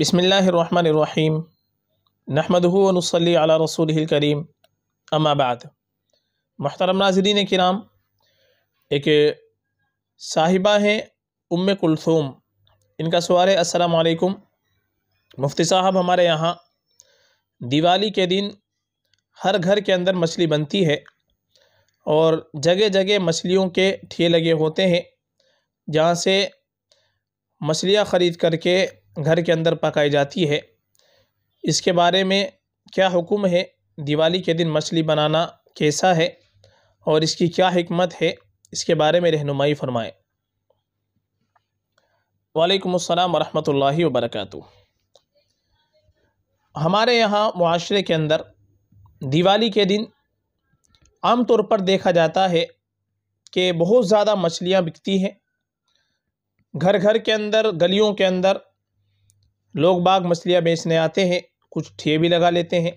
बसमीम नहमदनसली अला रसूल करीम अमाबाद महतरम नाजरीन कराम एक साहिबा हैं उम कुलसूम इनका सवाल है असलकुम मुफ्ती साहब हमारे यहाँ दिवाली के दिन हर घर के अंदर मछली बनती है और जगह जगह मछलियों के ठे लगे होते हैं जहाँ से मछलियाँ ख़रीद करके घर के अंदर पकाई जाती है इसके बारे में क्या हुक्म है दिवाली के दिन मछली बनाना कैसा है और इसकी क्या हमत है इसके बारे में रहनुमाई फरमाएँ वालेकुम अस्सलाम वरहमतुल्लाहि हमारे यहाँ माशरे के अंदर दिवाली के दिन आम तौर पर देखा जाता है कि बहुत ज़्यादा मछलियाँ बिकती हैं घर घर के अंदर गलियों के अंदर लोग बाग मछलियाँ बेचने आते हैं कुछ ठे भी लगा लेते हैं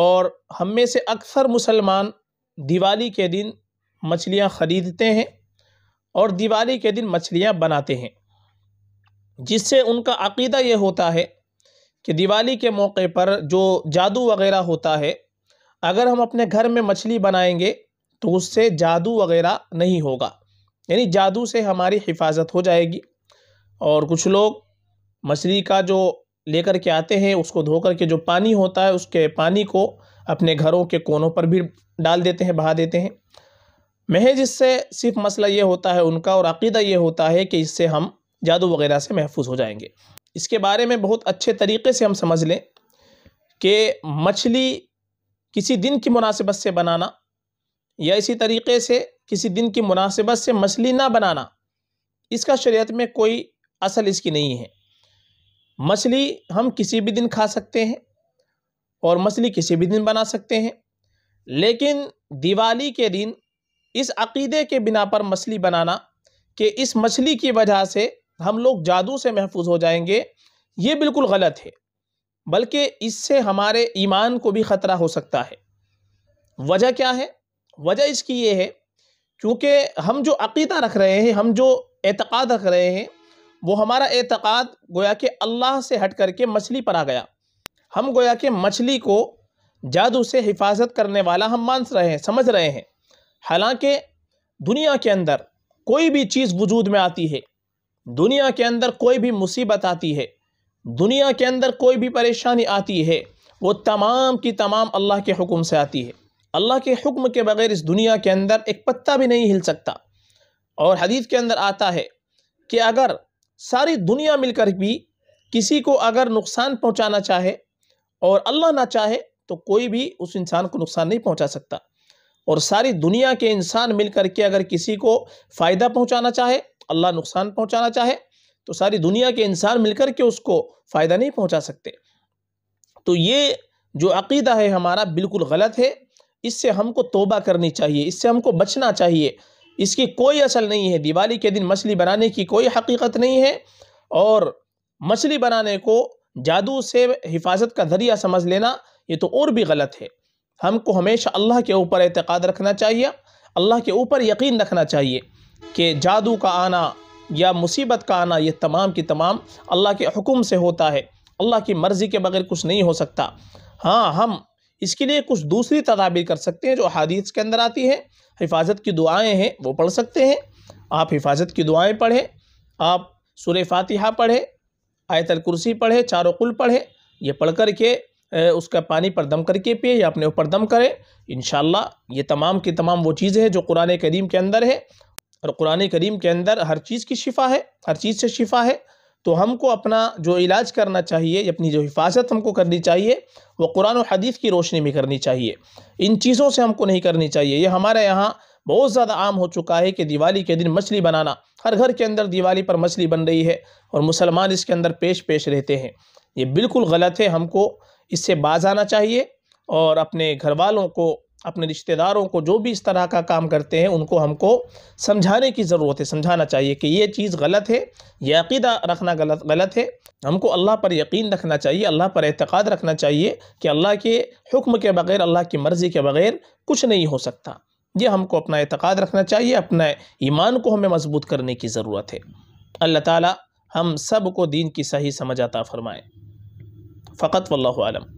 और हम में से अक्सर मुसलमान दिवाली के दिन मछलियाँ ख़रीदते हैं और दिवाली के दिन मछलियाँ बनाते हैं जिससे उनका अकीदा ये होता है कि दिवाली के मौके पर जो जादू वगैरह होता है अगर हम अपने घर में मछली बनाएंगे तो उससे जादू वगैरह नहीं होगा यानी जादू से हमारी हिफाजत हो जाएगी और कुछ लोग मछली का जो लेकर के आते हैं उसको धो कर के जो पानी होता है उसके पानी को अपने घरों के कोनों पर भी डाल देते हैं बहा देते हैं महज इससे सिर्फ मसला ये होता है उनका और अकीदा ये होता है कि इससे हम जादू वगैरह से महफूज हो जाएंगे इसके बारे में बहुत अच्छे तरीके से हम समझ लें कि मछली किसी दिन की मुनासिबत से बनाना या इसी तरीके से किसी दिन की मुनासिबत से मछली ना बनाना इसका शरीयत में कोई असल इसकी नहीं है मछली हम किसी भी दिन खा सकते हैं और मछली किसी भी दिन बना सकते हैं लेकिन दिवाली के दिन इस अकीदे के बिना पर मछली बनाना कि इस मछली की वजह से हम लोग जादू से महफूज हो जाएंगे ये बिल्कुल गलत है बल्कि इससे हमारे ईमान को भी ख़तरा हो सकता है वजह क्या है वजह इसकी ये है क्योंकि हम जो अकीदा रख रहे हैं हम जो एतक़ाद रख रहे हैं वो हमारा एतक़ाद गोया कि अल्लाह से हट कर के मछली पर आ गया हम गोया कि मछली को जादू से हिफाजत करने वाला हम मान रहे हैं समझ रहे हैं हालांकि दुनिया के अंदर कोई भी चीज़ वजूद में आती है दुनिया के अंदर कोई भी मुसीबत आती है दुनिया के अंदर कोई भी परेशानी आती है वो तमाम की तमाम अल्लाह के हुक्म से आती है अल्लाह के हुक्म के बगैर इस दुनिया के अंदर एक पत्ता भी नहीं हिल सकता और हदीत के अंदर आता है कि अगर सारी दुनिया मिलकर भी किसी को अगर नुकसान पहुंचाना चाहे और अल्लाह ना चाहे तो कोई भी उस इंसान को नुकसान नहीं पहुंचा सकता और सारी दुनिया के इंसान मिलकर के अगर किसी को फ़ायदा पहुंचाना चाहे अल्लाह नुकसान पहुंचाना चाहे तो सारी दुनिया के इंसान मिलकर के उसको फ़ायदा नहीं पहुंचा सकते तो ये जो अकीदा है हमारा बिल्कुल गलत है इससे हमको तोबा करनी चाहिए इससे हमको बचना चाहिए इसकी कोई असल नहीं है दिवाली के दिन मछली बनाने की कोई हकीकत नहीं है और मछली बनाने को जादू से हिफाजत का ज़रिया समझ लेना ये तो और भी गलत है हमको हमेशा अल्लाह के ऊपर एतक़ाद रखना चाहिए अल्लाह के ऊपर यकीन रखना चाहिए कि जादू का आना या मुसीबत का आना ये तमाम की तमाम अल्लाह के हुक्म से होता है अल्लाह की मर्ज़ी के बगैर कुछ नहीं हो सकता हाँ हम इसके लिए कुछ दूसरी तदाबीर कर सकते हैं जो हदीस के अंदर आती है हिफाजत की दुआएं हैं वो पढ़ सकते हैं आप हिफाजत की दुआएं पढ़ें आप सुर फातिहा पढ़ें आयतल कुर्सी पढ़ें चारों कुल पढ़ें ये पढ़ कर के उसका पानी पर दम करके पिए या अपने ऊपर दम करें इन ये तमाम की तमाम वो चीज़ें हैं जो कुरान करीम के अंदर है और कुरान करीम के अंदर हर चीज़ की शिफा है हर चीज़ से शिफा है तो हमको अपना जो इलाज करना चाहिए अपनी जो हिफाजत हमको करनी चाहिए वो कुरान और हदीस की रोशनी में करनी चाहिए इन चीज़ों से हमको नहीं करनी चाहिए ये हमारे यहाँ बहुत ज़्यादा आम हो चुका है कि दिवाली के दिन मछली बनाना हर घर के अंदर दिवाली पर मछली बन रही है और मुसलमान इसके अंदर पेश पेश रहते हैं ये बिल्कुल गलत है हमको इससे बाज आना चाहिए और अपने घर वालों को अपने रिश्तेदारों को जो भी इस तरह का काम करते हैं उनको हमको समझाने की ज़रूरत है समझाना चाहिए कि ये चीज़ गलत है यह अकीदा रखना गलत गलत है हमको अल्लाह पर यकीन रखना चाहिए अल्लाह पर एतक़ाद रखना चाहिए कि अल्लाह के हुक्म के बग़ैर अल्लाह की मर्ज़ी के बग़ैर कुछ नहीं हो सकता ये हमको अपना एतक़ाद रखना चाहिए अपना ईमान को हमें मजबूत करने की ज़रूरत है अल्लाह ताली हम सब को दीन की सही समझ आता फ़रमाएँ फ़कत वल्लम